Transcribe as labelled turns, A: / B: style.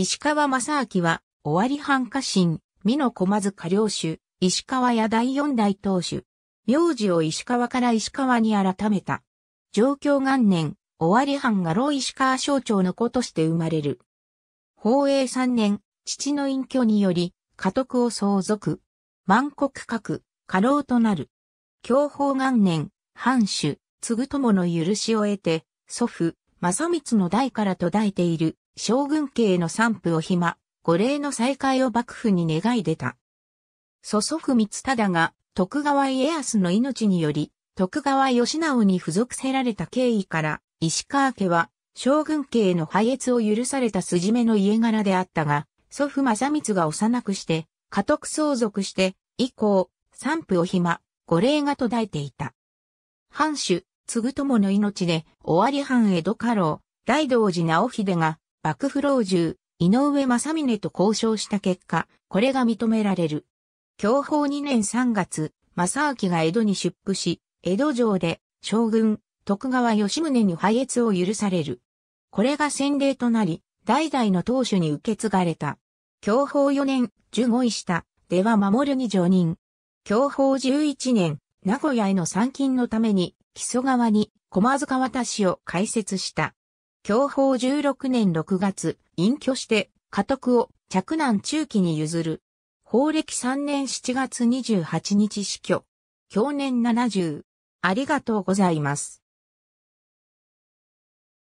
A: 石川正明は、尾張藩家臣、美濃駒家領主、石川屋第四代当主。名字を石川から石川に改めた。上京元年、尾張藩が老石川省庁の子として生まれる。宝永3年、父の隠居により、家督を相続。万国閣、家老となる。享保元年、藩主、継友の許しを得て、祖父、正光の代から途絶えている将軍家への散布を暇、五霊の再開を幕府に願い出た。祖祖父光忠が徳川家康の命により、徳川義直に付属せられた経緯から、石川家は将軍家への配越を許された筋目の家柄であったが、祖父正光が幼くして、家督相続して、以降、散布を暇、五霊が途絶えていた。藩主、継友の命で、尾張藩江戸家老、大道寺直秀が、幕府老中、井上正峰と交渉した結果、これが認められる。享保2年3月、正明が江戸に出府し、江戸城で将軍、徳川吉宗に敗越を許される。これが先例となり、代々の当主に受け継がれた。享保4年、15位下、では守るに上任。享保11年、名古屋への参勤のために、木曽川に、駒塚渡しを開設した。享保16年6月、隠居して、家督を嫡男中期に譲る。法暦3年7月28日死去。享年70。ありがとうございます。